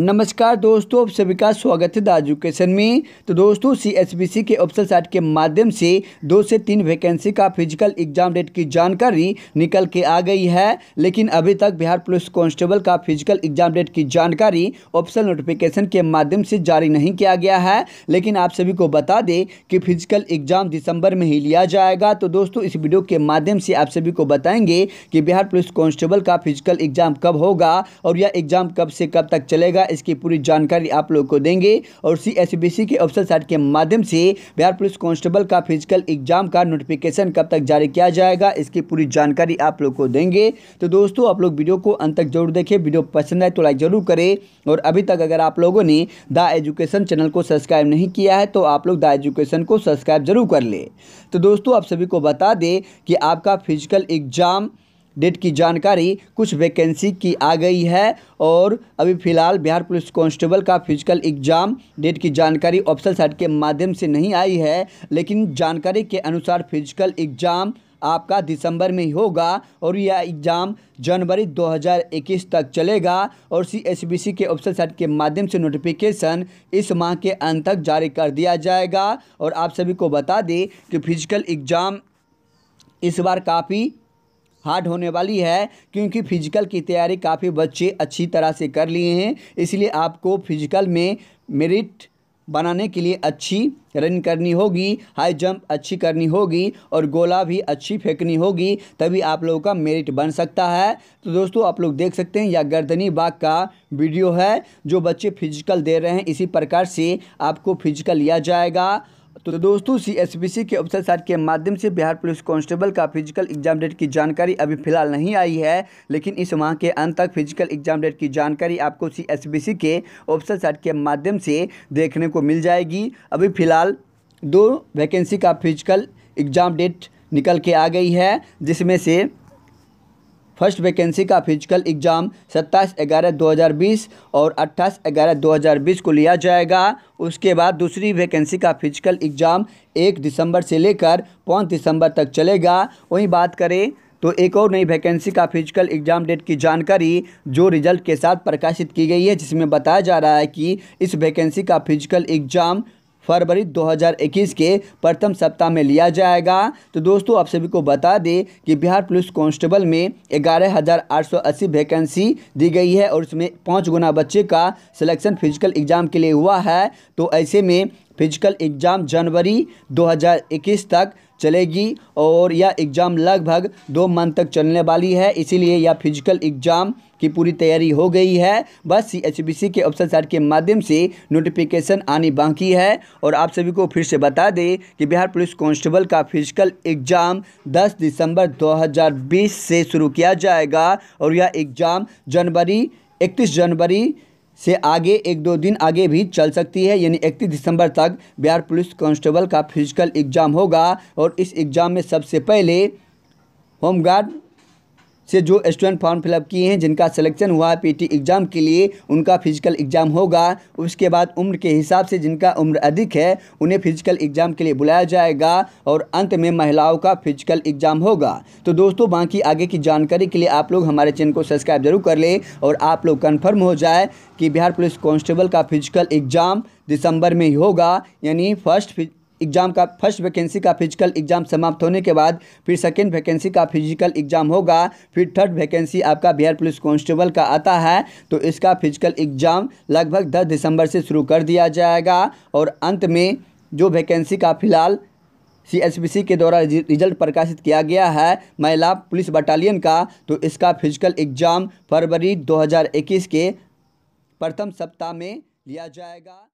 नमस्कार दोस्तों आप सभी का स्वागत है द एजुकेशन में तो दोस्तों सी के ऑप्शन साइट के माध्यम से दो से तीन वैकेंसी का फिजिकल एग्जाम डेट की जानकारी निकल के आ गई है लेकिन अभी तक बिहार पुलिस कांस्टेबल का फिजिकल एग्जाम डेट की जानकारी ऑप्शन नोटिफिकेशन के माध्यम से जारी नहीं किया गया है लेकिन आप सभी को बता दें कि फिजिकल एग्जाम दिसंबर में ही लिया जाएगा तो दोस्तों इस वीडियो के माध्यम से आप सभी को बताएंगे कि बिहार पुलिस कॉन्स्टेबल का फिजिकल एग्जाम कब होगा और यह एग्जाम कब से कब तक चलेगा इसकी पूरी जानकारी आप लोग को देंगे और सी एस बी सी के ऑप्शन साइट के माध्यम से बिहार पुलिस कांस्टेबल का फिजिकल एग्जाम का नोटिफिकेशन कब तक जारी किया जाएगा इसकी पूरी जानकारी आप लोग को देंगे तो दोस्तों आप लोग वीडियो को अंत तक जरूर देखें वीडियो पसंद आए तो लाइक जरूर करें और अभी तक अगर आप लोगों ने द एजुकेशन चैनल को सब्सक्राइब नहीं किया है तो आप लोग द एजुकेशन को सब्सक्राइब जरूर कर ले तो दोस्तों आप सभी को बता दें कि आपका फिजिकल एग्ज़ाम डेट की जानकारी कुछ वैकेंसी की आ गई है और अभी फ़िलहाल बिहार पुलिस कांस्टेबल का फिजिकल एग्ज़ाम डेट की जानकारी ऑप्शन साइट के माध्यम से नहीं आई है लेकिन जानकारी के अनुसार फिजिकल एग्ज़ाम आपका दिसंबर में ही होगा और यह एग्ज़ाम जनवरी 2021 तक चलेगा और सी के ऑफिसल साइट के माध्यम से नोटिफिकेशन इस माह के अंत तक जारी कर दिया जाएगा और आप सभी को बता दें कि फिजिकल एग्ज़ाम इस बार काफ़ी हार्ड होने वाली है क्योंकि फिजिकल की तैयारी काफ़ी बच्चे अच्छी तरह से कर लिए हैं इसलिए आपको फिजिकल में मेरिट बनाने के लिए अच्छी रन करनी होगी हाई जंप अच्छी करनी होगी और गोला भी अच्छी फेंकनी होगी तभी आप लोगों का मेरिट बन सकता है तो दोस्तों आप लोग देख सकते हैं यह गर्दनी बाग का वीडियो है जो बच्चे फिजिकल दे रहे हैं इसी प्रकार से आपको फिजिकल लिया जाएगा तो, तो दोस्तों सी एस पी सी के वेबसाइट के माध्यम से बिहार पुलिस कांस्टेबल का फिजिकल एग्जाम डेट की जानकारी अभी फिलहाल नहीं आई है लेकिन इस माह के अंत तक फिजिकल एग्जाम डेट की जानकारी आपको सी एस पी सी के वेबसाइट के माध्यम से देखने को मिल जाएगी अभी फिलहाल दो वैकेंसी का फिजिकल एग्जाम डेट निकल के आ गई है जिसमें से फर्स्ट वैकेंसी का फिजिकल एग्ज़ाम 27 ग्यारह 2020 और 28 ग्यारह 2020 को लिया जाएगा उसके बाद दूसरी वैकेंसी का फिजिकल एग्ज़ाम 1 दिसंबर से लेकर पाँच दिसंबर तक चलेगा वहीं बात करें तो एक और नई वैकेंसी का फिजिकल एग्जाम डेट की जानकारी जो रिजल्ट के साथ प्रकाशित की गई है जिसमें बताया जा रहा है कि इस वैकेंसी का फिजिकल एग्जाम फरवरी 2021 के प्रथम सप्ताह में लिया जाएगा तो दोस्तों आप सभी को बता दें कि बिहार पुलिस कांस्टेबल में ग्यारह वैकेंसी दी गई है और उसमें पाँच गुना बच्चे का सिलेक्शन फिजिकल एग्जाम के लिए हुआ है तो ऐसे में फिजिकल एग्ज़ाम जनवरी 2021 तक चलेगी और यह एग्ज़ाम लगभग दो मंथ तक चलने वाली है इसीलिए यह फिजिकल एग्ज़ाम की पूरी तैयारी हो गई है बस सी एच बी सी के ऑप्शन साइट के माध्यम से नोटिफिकेशन आनी बाकी है और आप सभी को फिर से बता दें कि बिहार पुलिस कांस्टेबल का फिजिकल एग्ज़ाम 10 दिसंबर 2020 से शुरू किया जाएगा और यह एग्ज़ाम जनवरी 31 जनवरी से आगे एक दो दिन आगे भी चल सकती है यानी इकतीस दिसंबर तक बिहार पुलिस कांस्टेबल का फिजिकल एग्ज़ाम होगा और इस एग्ज़ाम में सबसे पहले होमगार्ड से जो स्टूडेंट फॉर्म फिलअप किए हैं जिनका सिलेक्शन हुआ है पीटी एग्ज़ाम के लिए उनका फिजिकल एग्ज़ाम होगा उसके बाद उम्र के हिसाब से जिनका उम्र अधिक है उन्हें फिजिकल एग्ज़ाम के लिए बुलाया जाएगा और अंत में महिलाओं का फिजिकल एग्ज़ाम होगा तो दोस्तों बाकी आगे की जानकारी के लिए आप लोग हमारे चैनल को सब्सक्राइब जरूर कर लें और आप लोग कन्फर्म हो जाए कि बिहार पुलिस कॉन्स्टेबल का फिजिकल एग्ज़ाम दिसंबर में ही होगा यानी फर्स्ट एग्ज़ाम का फर्स्ट वैकेंसी का फिजिकल एग्ज़ाम समाप्त होने के बाद फिर सेकेंड वैकेंसी का फिजिकल एग्ज़ाम होगा फिर थर्ड वैकेंसी आपका बिहार पुलिस कांस्टेबल का आता है तो इसका फिजिकल एग्ज़ाम लगभग दस दिसंबर से शुरू कर दिया जाएगा और अंत में जो वैकेंसी का फिलहाल सी के द्वारा रिजल्ट प्रकाशित किया गया है महिला पुलिस बटालियन का तो इसका फिजिकल एग्ज़ाम फरवरी 2021 के प्रथम सप्ताह में लिया जाएगा